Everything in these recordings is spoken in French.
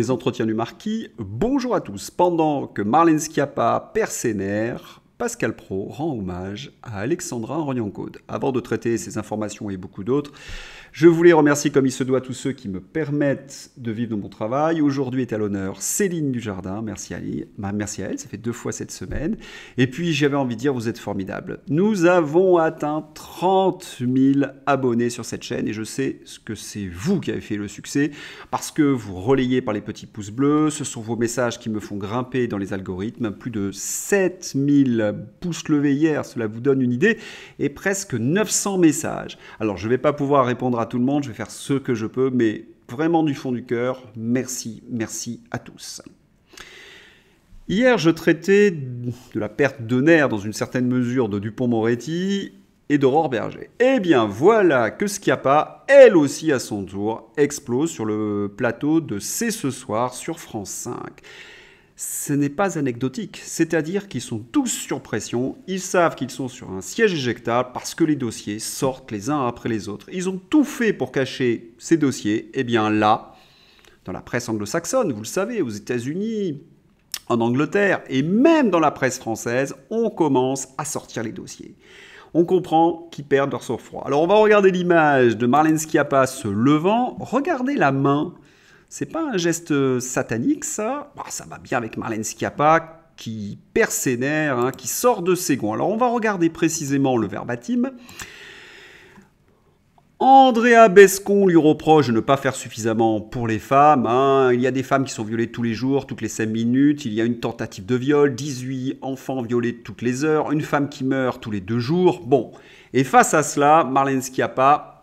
Les entretiens du marquis. Bonjour à tous. Pendant que Marlène Schiappa perd ses nerfs, Pascal Pro rend hommage à Alexandra code Avant de traiter ces informations et beaucoup d'autres, je voulais remercier comme il se doit tous ceux qui me permettent de vivre dans mon travail. Aujourd'hui est à l'honneur Céline Dujardin, merci à, elle. Bah, merci à elle, ça fait deux fois cette semaine. Et puis j'avais envie de dire, vous êtes formidables. Nous avons atteint 30 000 abonnés sur cette chaîne et je sais ce que c'est vous qui avez fait le succès parce que vous relayez par les petits pouces bleus, ce sont vos messages qui me font grimper dans les algorithmes, plus de 7000 pouce levé hier, cela vous donne une idée, et presque 900 messages. Alors je ne vais pas pouvoir répondre à tout le monde, je vais faire ce que je peux, mais vraiment du fond du cœur, merci, merci à tous. Hier, je traitais de la perte de nerfs dans une certaine mesure de Dupont-Moretti et d'Aurore Berger. Eh bien voilà que pas, elle aussi à son tour, explose sur le plateau de C'est ce soir sur France 5 ce n'est pas anecdotique. C'est-à-dire qu'ils sont tous sur pression, ils savent qu'ils sont sur un siège éjectable parce que les dossiers sortent les uns après les autres. Ils ont tout fait pour cacher ces dossiers. Et eh bien là, dans la presse anglo-saxonne, vous le savez, aux États-Unis, en Angleterre et même dans la presse française, on commence à sortir les dossiers. On comprend qu'ils perdent leur sang-froid. Alors on va regarder l'image de Marlène Schiappa se levant. Regardez la main c'est pas un geste euh, satanique, ça bah, Ça va bien avec Marlène Schiappa, qui perd ses nerfs, qui sort de ses gonds. Alors on va regarder précisément le verbatim. Andrea Bescon lui reproche de ne pas faire suffisamment pour les femmes. Hein. Il y a des femmes qui sont violées tous les jours, toutes les 5 minutes. Il y a une tentative de viol, 18 enfants violés toutes les heures, une femme qui meurt tous les deux jours. Bon, et face à cela, Marlène Schiappa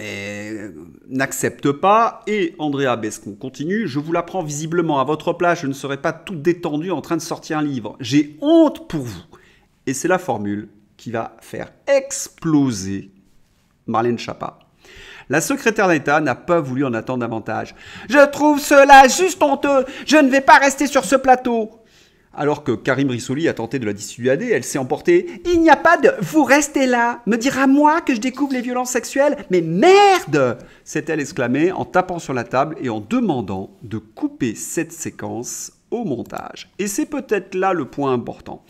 euh, n'accepte pas. Et Andrea Bescon continue. Je vous l'apprends visiblement. À votre place, je ne serai pas tout détendu en train de sortir un livre. J'ai honte pour vous. Et c'est la formule qui va faire exploser Marlène Chapa. La secrétaire d'État n'a pas voulu en attendre davantage. Je trouve cela juste honteux. Je ne vais pas rester sur ce plateau. Alors que Karim Rissoli a tenté de la dissuader, elle s'est emportée. Il n'y a pas de vous restez là, me dire à moi que je découvre les violences sexuelles, mais merde s'est-elle exclamée en tapant sur la table et en demandant de couper cette séquence au montage. Et c'est peut-être là le point important.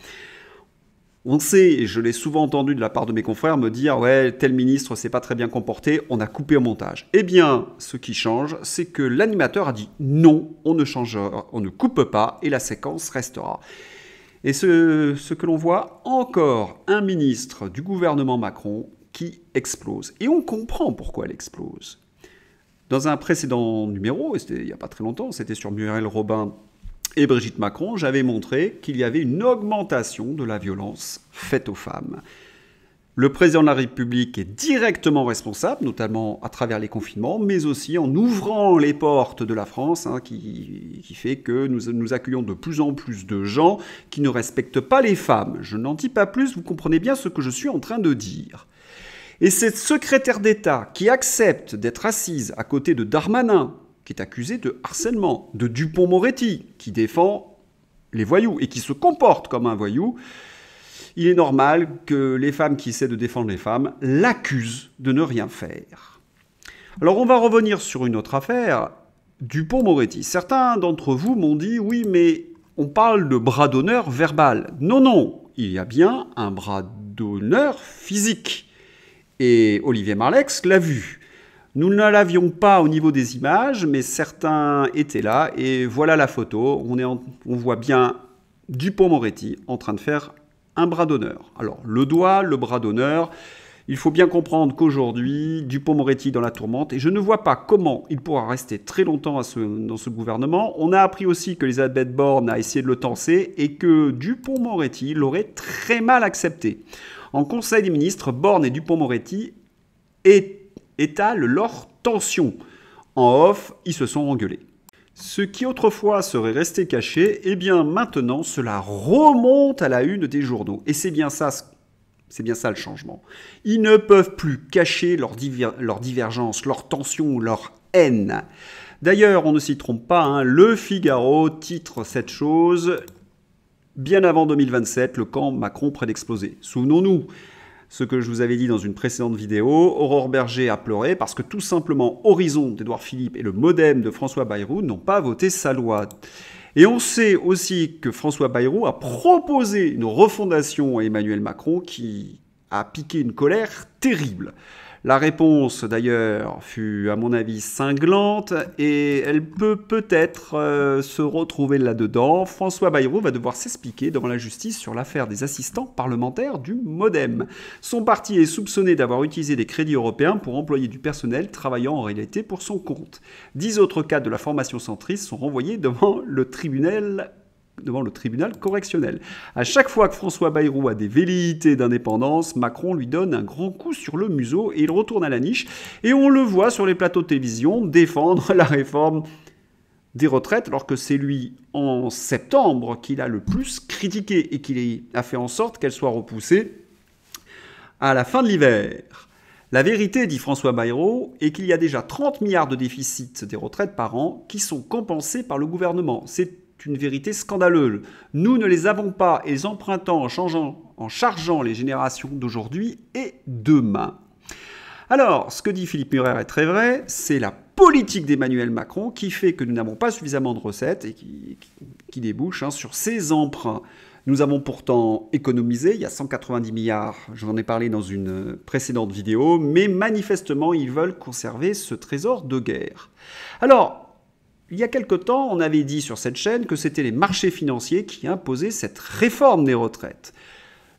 On sait, et je l'ai souvent entendu de la part de mes confrères me dire ouais, tel ministre s'est pas très bien comporté, on a coupé au montage. Eh bien, ce qui change, c'est que l'animateur a dit non, on ne change, on ne coupe pas et la séquence restera. Et ce, que l'on voit, encore un ministre du gouvernement Macron qui explose. Et on comprend pourquoi elle explose. Dans un précédent numéro, c'était il n'y a pas très longtemps, c'était sur Muriel Robin et Brigitte Macron, j'avais montré qu'il y avait une augmentation de la violence faite aux femmes. Le président de la République est directement responsable, notamment à travers les confinements, mais aussi en ouvrant les portes de la France, hein, qui, fait que nous, nous accueillons de plus en plus de gens qui ne respectent pas les femmes. Je n'en dis pas plus, vous comprenez bien ce que je suis en train de dire. Et cette secrétaire d'État qui accepte d'être assise à côté de Darmanin, qui est accusé de harcèlement, de Dupont-Moretti, qui défend les voyous et qui se comporte comme un voyou, il est normal que les femmes qui essaient de défendre les femmes l'accusent de ne rien faire. Alors on va revenir sur une autre affaire, Dupont-Moretti. Certains d'entre vous m'ont dit oui mais on parle de bras d'honneur verbal. Non non, il y a bien un bras d'honneur physique. Et Olivier Marlex l'a vu. Nous ne l'avions pas au niveau des images, mais certains étaient là. Et voilà la photo. On, voit bien Dupont-Moretti en train de faire un bras d'honneur. Alors, le doigt, le bras d'honneur. Il faut bien comprendre qu'aujourd'hui, Dupont-Moretti dans la tourmente, et je ne vois pas comment il pourra rester très longtemps dans ce gouvernement. On a appris aussi que Elisabeth Borne a essayé de le tenser et que Dupont-Moretti l'aurait très mal accepté. En Conseil des ministres, Borne et Dupont-Moretti étaient étalent leur tension. En off, ils se sont engueulés. Ce qui autrefois serait resté caché, eh bien maintenant cela remonte à la une des journaux. Et c'est bien ça, c'est bien ça le changement. Ils ne peuvent plus cacher leur, divergences, leur divergence, leur tension, leur haine. D'ailleurs, on ne s'y trompe pas, hein. Le Figaro titre cette chose. Bien avant 2027, le camp Macron près d'exploser. Souvenons-nous, ce que je vous avais dit dans une précédente vidéo, Aurore Berger a pleuré parce que tout simplement Horizon d'Edouard Philippe et le modem de François Bayrou n'ont pas voté sa loi. Et on sait aussi que François Bayrou a proposé une refondation à Emmanuel Macron qui a piqué une colère terrible. La réponse d'ailleurs fut à mon avis cinglante et elle peut peut-être euh, se retrouver là-dedans. François Bayrou va devoir s'expliquer devant la justice sur l'affaire des assistants parlementaires du Modem. Son parti est soupçonné d'avoir utilisé des crédits européens pour employer du personnel travaillant en réalité pour son compte. Dix autres cas de la formation centriste sont renvoyés devant le tribunal devant le tribunal correctionnel. À chaque fois que François Bayrou a des velléités d'indépendance, Macron lui donne un grand coup sur le museau et il retourne à la niche. Et on le voit sur les plateaux de télévision défendre la réforme des retraites, alors que c'est lui en septembre qu'il a le plus critiqué et qu'il a fait en sorte qu'elle soit repoussée à la fin de l'hiver. La vérité, dit François Bayrou, est qu'il y a déjà 30 milliards de déficits des retraites par an qui sont compensés par le gouvernement. C'est une vérité scandaleuse. Nous ne les avons pas et les empruntons en, changeant, en chargeant les générations d'aujourd'hui et demain. Alors, ce que dit Philippe Murer est très vrai, c'est la politique d'Emmanuel Macron qui fait que nous n'avons pas suffisamment de recettes et qui, débouche hein, sur ces emprunts. Nous avons pourtant économisé, il y a 190 milliards, je vous en ai parlé dans une précédente vidéo, mais manifestement ils veulent conserver ce trésor de guerre. Alors, il y a quelque temps, on avait dit sur cette chaîne que c'était les marchés financiers qui imposaient cette réforme des retraites.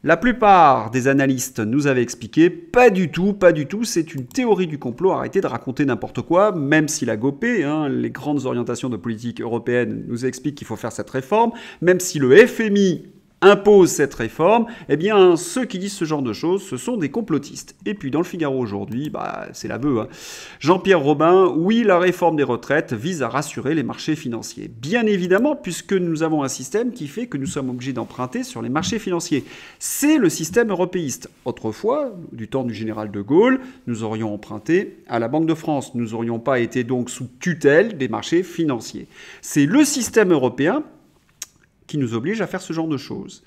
La plupart des analystes nous avaient expliqué pas du tout, pas du tout, c'est une théorie du complot, arrêtez de raconter n'importe quoi, même si la GOPÉ, hein, les grandes orientations de politique européenne, nous expliquent qu'il faut faire cette réforme, même si le FMI impose cette réforme, eh bien ceux qui disent ce genre de choses, ce sont des complotistes. Et puis dans le Figaro aujourd'hui, bah, c'est l'aveu. Hein. Jean-Pierre Robin, oui, la réforme des retraites vise à rassurer les marchés financiers. Bien évidemment, puisque nous avons un système qui fait que nous sommes obligés d'emprunter sur les marchés financiers. C'est le système européiste. Autrefois, du temps du général de Gaulle, nous aurions emprunté à la Banque de France. Nous aurions pas été donc sous tutelle des marchés financiers. C'est le système européen qui nous oblige à faire ce genre de choses.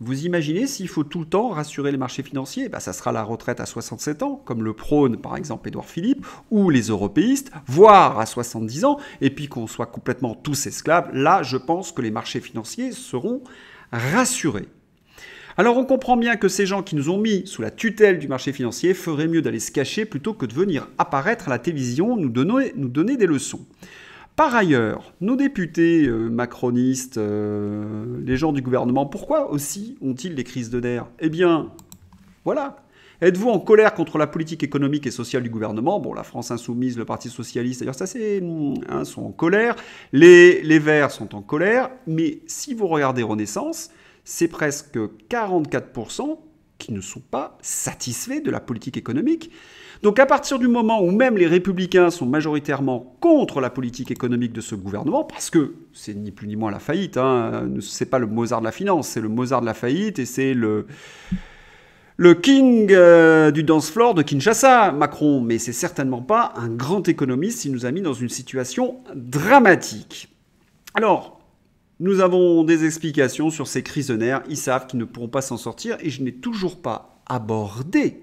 Vous imaginez s'il faut tout le temps rassurer les marchés financiers bah, Ça sera la retraite à 67 ans, comme le prône par exemple Édouard Philippe, ou les européistes, voire à 70 ans, et puis qu'on soit complètement tous esclaves. Là, je pense que les marchés financiers seront rassurés. Alors on comprend bien que ces gens qui nous ont mis sous la tutelle du marché financier feraient mieux d'aller se cacher plutôt que de venir apparaître à la télévision nous donner, nous donner des leçons. Par ailleurs, nos députés euh, macronistes, euh, les gens du gouvernement, pourquoi aussi ont-ils des crises de nerfs Eh bien, voilà. Êtes-vous en colère contre la politique économique et sociale du gouvernement Bon, la France insoumise, le Parti socialiste, d'ailleurs, ça c'est... Hmm, hein, sont en colère. Les, les Verts sont en colère. Mais si vous regardez Renaissance, c'est presque 44% qui ne sont pas satisfaits de la politique économique. Donc à partir du moment où même les républicains sont majoritairement contre la politique économique de ce gouvernement, parce que c'est ni plus ni moins la faillite, hein, c'est pas le Mozart de la finance, c'est le Mozart de la faillite et c'est le le king euh, du dance floor de Kinshasa, Macron, mais c'est certainement pas un grand économiste, qui nous a mis dans une situation dramatique. Alors, nous avons des explications sur ces prisonniers. ils savent qu'ils ne pourront pas s'en sortir et je n'ai toujours pas abordé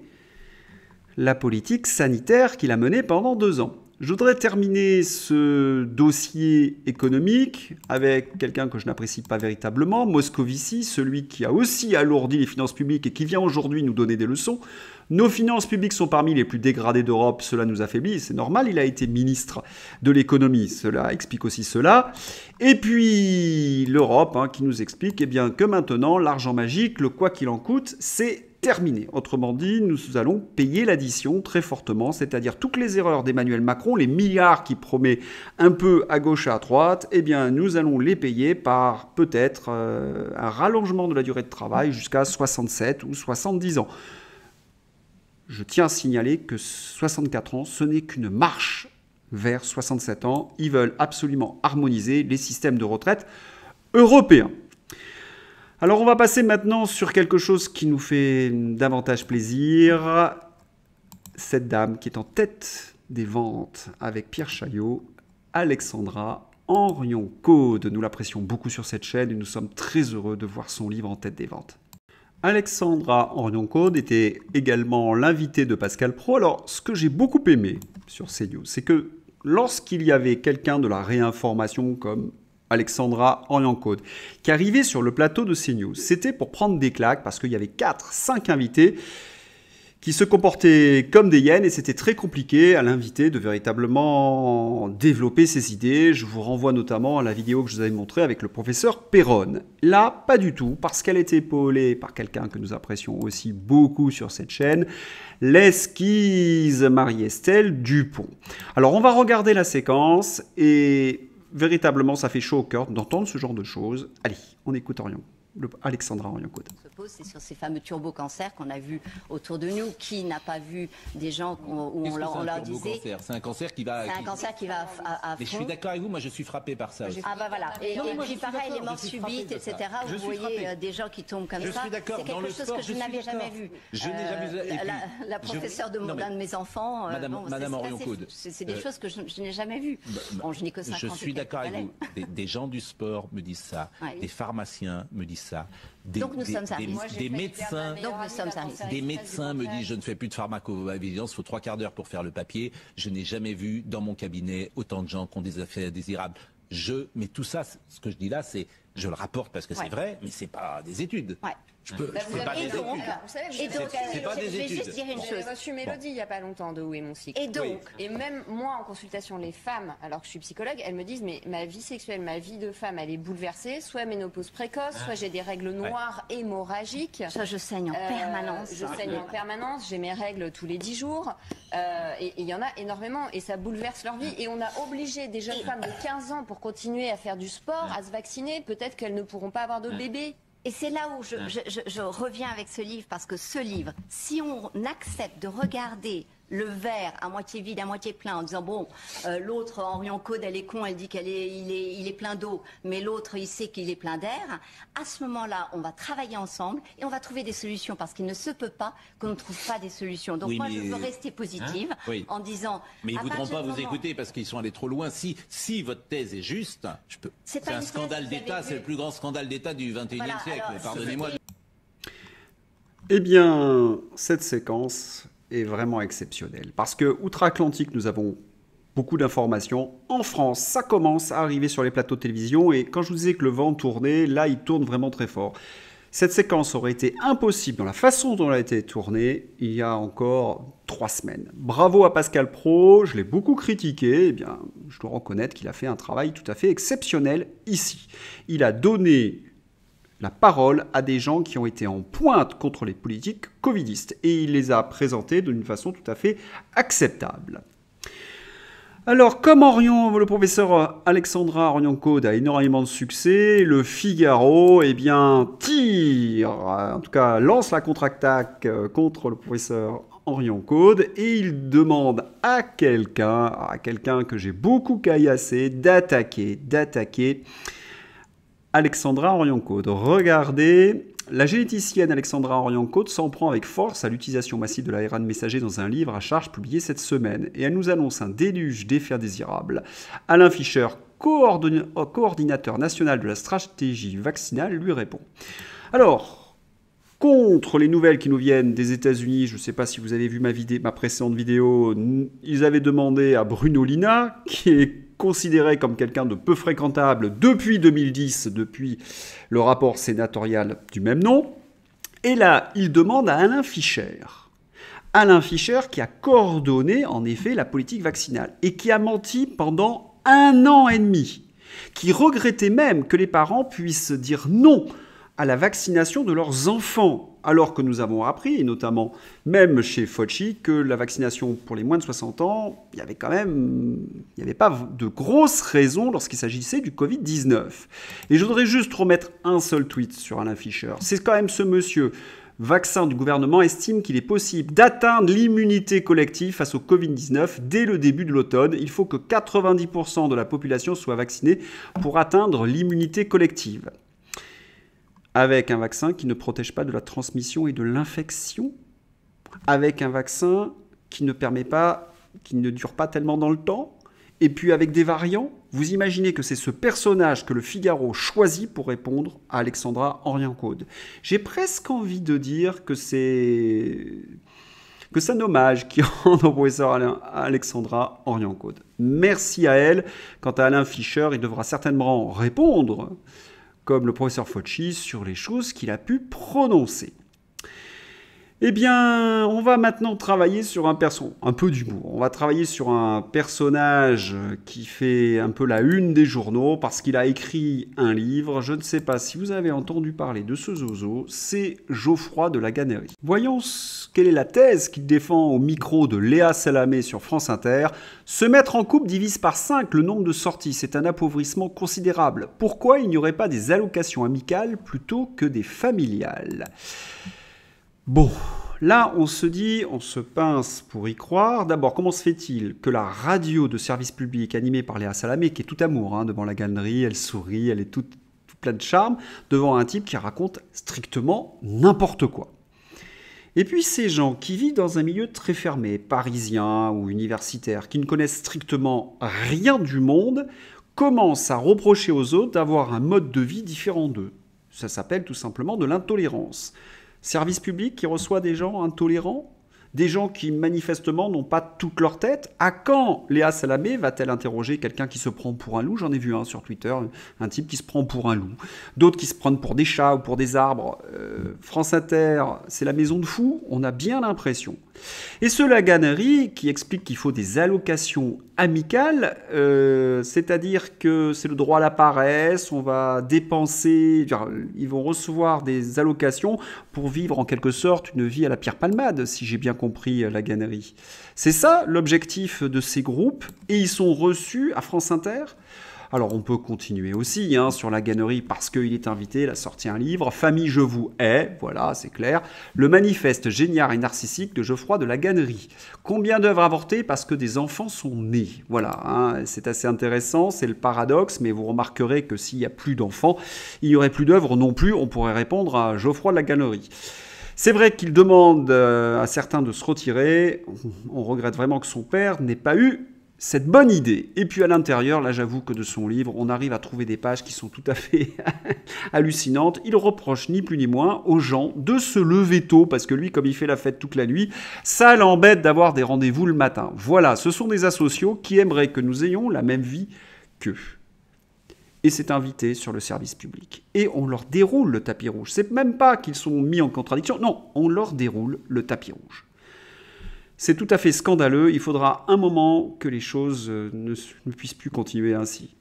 la politique sanitaire qu'il a menée pendant deux ans. Je voudrais terminer ce dossier économique avec quelqu'un que je n'apprécie pas véritablement, Moscovici, celui qui a aussi alourdi les finances publiques et qui vient aujourd'hui nous donner des leçons. Nos finances publiques sont parmi les plus dégradées d'Europe, cela nous affaiblit, c'est normal, il a été ministre de l'économie, cela explique aussi cela. Et puis l'Europe hein, qui nous explique eh bien, que maintenant l'argent magique, le quoi qu'il en coûte, c'est Autrement dit, nous allons payer l'addition très fortement, c'est-à-dire toutes les erreurs d'Emmanuel Macron, les milliards qu'il promet un peu à gauche et à droite, eh bien nous allons les payer par peut-être euh, un rallongement de la durée de travail jusqu'à 67 ou 70 ans. Je tiens à signaler que 64 ans, ce n'est qu'une marche vers 67 ans. Ils veulent absolument harmoniser les systèmes de retraite européens. Alors on va passer maintenant sur quelque chose qui nous fait davantage plaisir. Cette dame qui est en tête des ventes avec Pierre Chaillot, Alexandra Henrion Code. Nous l'apprécions beaucoup sur cette chaîne et nous sommes très heureux de voir son livre en tête des ventes. Alexandra Henrion-Code était également l'invitée de Pascal Pro. Alors, ce que j'ai beaucoup aimé sur ces c'est que lorsqu'il y avait quelqu'un de la réinformation comme Alexandra Oriancode, qui arrivait sur le plateau de CNews. C'était pour prendre des claques parce qu'il y avait 4, 5 invités qui se comportaient comme des hyènes et c'était très compliqué à l'invité de véritablement développer ses idées. Je vous renvoie notamment à la vidéo que je vous avais montrée avec le professeur Perron. Là, pas du tout, parce qu'elle était épaulée par quelqu'un que nous apprécions aussi beaucoup sur cette chaîne, l'esquise Marie-Estelle Dupont. Alors on va regarder la séquence et véritablement, ça fait chaud au cœur d'entendre ce genre de choses. Allez, on écoute Orion. Alexandra Orion-Côte. On se pose, c'est sur ces fameux turbo-cancers qu'on a vus autour de nous. Qui n'a pas vu des gens où on, on leur, disait... C'est un cancer qui va... C'est un cancer qui va à, à fond. je suis d'accord avec vous, moi je suis frappé par ça. Ah bah voilà. Et, puis pareil, les morts subites, etc. vous voyez euh, des gens qui tombent comme je ça. C'est quelque chose que je, n'avais jamais vu. Je n'ai jamais euh, vu. la, professeure de mon, d'un de mes enfants... Euh, Madame Orion-Côte. C'est des choses que je n'ai jamais vues. Bah, bah, bon, je n'ai que ça. Je suis d'accord avec vous. Des gens du sport me disent ça. Des pharmaciens me disent ça. Des, médecins, des médecins me disent je ne fais plus de pharmacovigilance, il faut trois quarts d'heure pour faire le papier. Je n'ai jamais vu dans mon cabinet autant de gens qui ont des affaires désirables. Je, mais tout ça, ce que je dis là, c'est, je le rapporte parce que c'est vrai, mais c'est pas des études. Je peux, bah, peux pas des études. Et donc, Juste dire une chose. J'ai reçu Mélodie il n'y a pas longtemps de Où est mon cycle. Et donc, et même moi en consultation, les femmes, alors que je suis psychologue, elles me disent mais ma vie sexuelle, ma vie de femme, elle est bouleversée. Soit ménopause précoce, soit j'ai des règles noires hémorragiques. Soit je saigne en euh, permanence. Je saigne en permanence. J'ai mes règles tous les 10 jours. Euh, et il y en a énormément et ça bouleverse leur vie. Et on a obligé des jeunes femmes de 15 ans pour continuer à faire du sport, à se vacciner. Peut-être qu'elles ne pourront pas avoir de bébé. Et c'est là où je, je reviens avec ce livre, parce que ce livre, si on accepte de regarder le verre à moitié vide, à moitié plein, en disant bon, euh, l'autre en Code, elle est con, elle dit qu'elle est, il est, il est plein d'eau, mais l'autre il sait qu'il est plein d'air. À ce moment-là, on va travailler ensemble et on va trouver des solutions parce qu'il ne se peut pas qu'on ne trouve pas des solutions. Donc moi, je veux rester positive hein en disant. Mais ils ne voudront pas vous écouter parce qu'ils sont allés trop loin. Si, si votre thèse est juste, je peux. C'est un scandale d'État, c'est le plus grand scandale d'État du XXIe siècle. Pardonnez-moi. Eh bien, cette séquence est vraiment exceptionnel. Parce que, outre-Atlantique, nous avons beaucoup d'informations. En France, ça commence à arriver sur les plateaux de télévision et quand je vous disais que le vent tournait, là, il tourne vraiment très fort. Cette séquence aurait été impossible dans la façon dont elle a été tournée il y a encore trois semaines. Bravo à Pascal Pro, je l'ai beaucoup critiqué, eh bien, je dois reconnaître qu'il a fait un travail tout à fait exceptionnel ici. Il a donné la parole à des gens qui ont été en pointe contre les politiques covidistes et il les a présentés d'une façon tout à fait acceptable. Alors, comme le professeur Alexandra orion a énormément de succès, le Figaro, eh bien, tire, en tout cas, lance la contre-attaque euh, contre le professeur Orion Code et il demande à quelqu'un, à quelqu'un que j'ai beaucoup caillassé, d'attaquer, d'attaquer Alexandra orient Code, Regardez, la généticienne Alexandra orient Code s'en prend avec force à l'utilisation massive de l'ARN messager dans un livre à charge publié cette semaine, et elle nous annonce un déluge d'effets désirables. Alain Fischer, euh, coordinateur national de la stratégie vaccinale, lui répond. Alors, contre les nouvelles qui nous viennent des États-Unis. Je ne sais pas si vous avez vu ma, vidéo, ma précédente vidéo. Ils avaient demandé à Bruno Lina, qui est considéré comme quelqu'un de peu fréquentable depuis 2010, depuis le rapport sénatorial du même nom. Et là, il demande à Alain Fischer. Alain Fischer qui a coordonné en effet la politique vaccinale et qui a menti pendant un an et demi, qui regrettait même que les parents puissent dire non à la vaccination de leurs enfants alors que nous avons appris, et notamment même chez Fauci, que la vaccination pour les moins de 60 ans, il avait quand même, il n'y avait pas de grosses raisons lorsqu'il s'agissait du Covid-19. Et je voudrais juste remettre un seul tweet sur Alain Fischer. C'est quand même ce monsieur vaccin du gouvernement estime qu'il est possible d'atteindre l'immunité collective face au Covid-19 dès le début de l'automne. Il faut que 90% de la population soit vaccinée pour atteindre l'immunité collective avec un vaccin qui ne protège pas de la transmission et de l'infection, avec un vaccin qui ne permet pas, qui ne dure pas tellement dans le temps, et puis avec des variants. Vous imaginez que c'est ce personnage que le Figaro choisit pour répondre à Alexandra Orian-Code. J'ai presque envie de dire que c'est que c'est un hommage qui rend au professeur Alexandra Henriancode. Merci à elle. Quant à Alain Fischer, il devra certainement répondre comme le professeur Fauci, sur les choses qu'il a pu prononcer. Eh bien, on va maintenant travailler sur un perso, un peu d'humour. On va travailler sur un personnage qui fait un peu la une des journaux parce qu'il a écrit un livre. Je ne sais pas si vous avez entendu parler de ce zozo, c'est Geoffroy de la Gannerie. Voyons quelle est la thèse qu'il défend au micro de Léa Salamé sur France Inter. Se mettre en couple divise par 5 le nombre de sorties, c'est un appauvrissement considérable. Pourquoi il n'y aurait pas des allocations amicales plutôt que des familiales Bon, là on se dit, on se pince pour y croire. D'abord, comment se fait-il que la radio de service public animée par Léa Salamé, qui est tout amour hein, devant la galerie, elle sourit, elle est toute, toute pleine de charme, devant un type qui raconte strictement n'importe quoi et puis ces gens qui vivent dans un milieu très fermé, parisien ou universitaire, qui ne connaissent strictement rien du monde, commencent à reprocher aux autres d'avoir un mode de vie différent d'eux. Ça s'appelle tout simplement de l'intolérance. Service public qui reçoit des gens intolérants des gens qui manifestement n'ont pas toute leur tête. À quand Léa Salamé va-t-elle interroger quelqu'un qui se prend pour un loup J'en ai vu un sur Twitter, un type qui se prend pour un loup. D'autres qui se prennent pour des chats ou pour des arbres. Euh, France Inter, c'est la maison de fous, on a bien l'impression. Et ce Laganerie qui explique qu'il faut des allocations amicales, euh, c'est-à-dire que c'est le droit à la paresse, on va dépenser, ils vont recevoir des allocations pour vivre en quelque sorte une vie à la pierre palmade, si j'ai bien compris compris euh, la gannerie. C'est ça l'objectif de ces groupes, et ils sont reçus à France Inter. Alors on peut continuer aussi hein, sur la gannerie parce qu'il est invité, il a sorti un livre, Famille je vous hais, voilà c'est clair, le manifeste génial et narcissique de Geoffroy de la gannerie. Combien d'œuvres avortées parce que des enfants sont nés Voilà, hein, c'est assez intéressant, c'est le paradoxe, mais vous remarquerez que s'il n'y a plus d'enfants, il n'y aurait plus d'œuvres non plus, on pourrait répondre à Geoffroy de la gannerie. C'est vrai qu'il demande euh, à certains de se retirer. On regrette vraiment que son père n'ait pas eu cette bonne idée. Et puis à l'intérieur, là j'avoue que de son livre, on arrive à trouver des pages qui sont tout à fait hallucinantes. Il reproche ni plus ni moins aux gens de se lever tôt, parce que lui, comme il fait la fête toute la nuit, ça l'embête d'avoir des rendez-vous le matin. Voilà, ce sont des asociaux qui aimeraient que nous ayons la même vie qu'eux et s'est invité sur le service public. Et on leur déroule le tapis rouge. C'est même pas qu'ils sont mis en contradiction, non, on leur déroule le tapis rouge. C'est tout à fait scandaleux, il faudra un moment que les choses euh, ne, puissent plus continuer ainsi.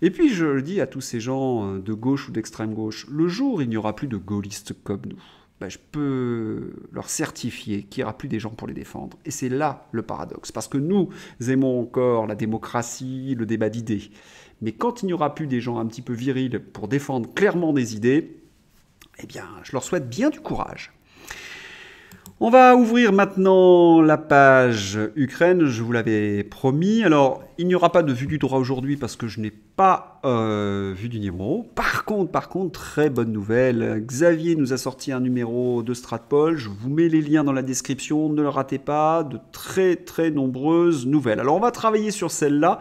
Et puis je le dis à tous ces gens euh, de gauche ou d'extrême gauche, le jour il n'y aura plus de gaullistes comme nous. Ben, je peux leur certifier qu'il n'y aura plus des gens pour les défendre. Et c'est là le paradoxe, parce que nous aimons encore la démocratie, le débat d'idées. Mais quand il n'y aura plus des gens un petit peu virils pour défendre clairement des idées, eh bien, je leur souhaite bien du courage. On va ouvrir maintenant la page Ukraine, je vous l'avais promis. Alors, il n'y aura pas de vue du droit aujourd'hui parce que je n'ai pas euh, vu du numéro. Par contre, par contre, très bonne nouvelle, Xavier nous a sorti un numéro de Stratpol. Je vous mets les liens dans la description, ne le ratez pas, de très très nombreuses nouvelles. Alors, on va travailler sur celle-là.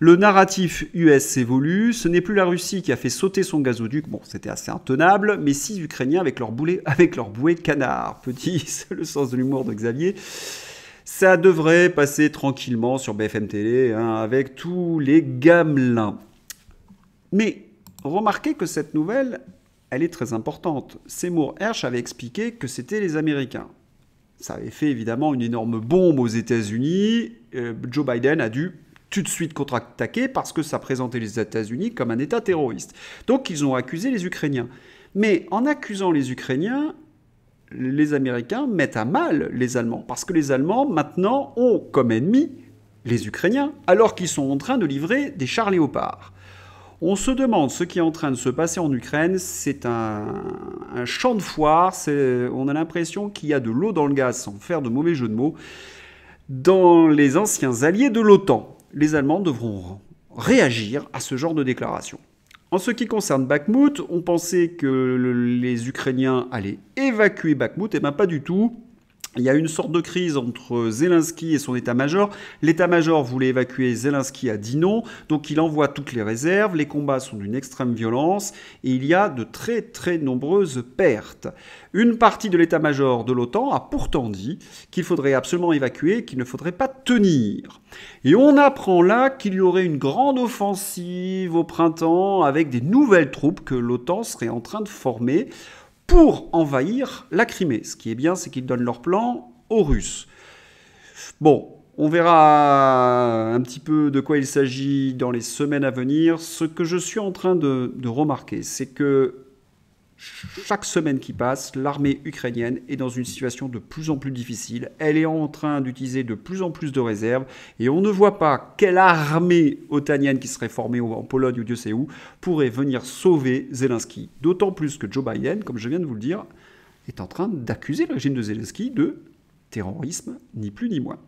Le narratif US évolue, ce n'est plus la Russie qui a fait sauter son gazoduc, bon c'était assez intenable, mais six Ukrainiens avec leur, boulet, avec canard. Petit, c'est le sens de l'humour de Xavier. Ça devrait passer tranquillement sur BFM TV, hein, avec tous les gamelins. Mais remarquez que cette nouvelle, elle est très importante. Seymour Hersh avait expliqué que c'était les Américains. Ça avait fait évidemment une énorme bombe aux États-Unis. Euh, Joe Biden a dû tout de suite contre-attaqué parce que ça présentait les États-Unis comme un État terroriste. Donc ils ont accusé les Ukrainiens. Mais en accusant les Ukrainiens, les Américains mettent à mal les Allemands, parce que les Allemands, maintenant, ont comme ennemi les Ukrainiens, alors qu'ils sont en train de livrer des chars léopards. On se demande ce qui est en train de se passer en Ukraine, c'est un, un, champ de foire, on a l'impression qu'il y a de l'eau dans le gaz, sans faire de mauvais jeu de mots, dans les anciens alliés de l'OTAN les Allemands devront réagir à ce genre de déclaration. En ce qui concerne Bakhmut, on pensait que les Ukrainiens allaient évacuer Bakhmut, et eh bien pas du tout il y a une sorte de crise entre Zelensky et son état-major. L'état-major voulait évacuer Zelensky à Dino, donc il envoie toutes les réserves. Les combats sont d'une extrême violence et il y a de très très nombreuses pertes. Une partie de l'état-major de l'OTAN a pourtant dit qu'il faudrait absolument évacuer, qu'il ne faudrait pas tenir. Et on apprend là qu'il y aurait une grande offensive au printemps avec des nouvelles troupes que l'OTAN serait en train de former pour envahir la Crimée. Ce qui est bien, c'est qu'ils donnent leur plan aux Russes. Bon, on verra un petit peu de quoi il s'agit dans les semaines à venir. Ce que je suis en train de, remarquer, c'est que chaque semaine qui passe, l'armée ukrainienne est dans une situation de plus en plus difficile. Elle est en train d'utiliser de plus en plus de réserves et on ne voit pas quelle armée otanienne qui serait formée en Pologne ou Dieu sait où pourrait venir sauver Zelensky. D'autant plus que Joe Biden, comme je viens de vous le dire, est en train d'accuser le régime de Zelensky de terrorisme, ni plus ni moins.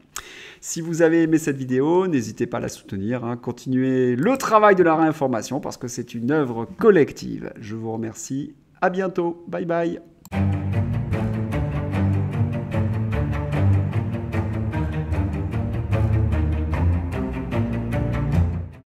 Si vous avez aimé cette vidéo, n'hésitez pas à la soutenir, hein. continuez le travail de la réinformation parce que c'est une œuvre collective. Je vous remercie à bientôt. Bye bye.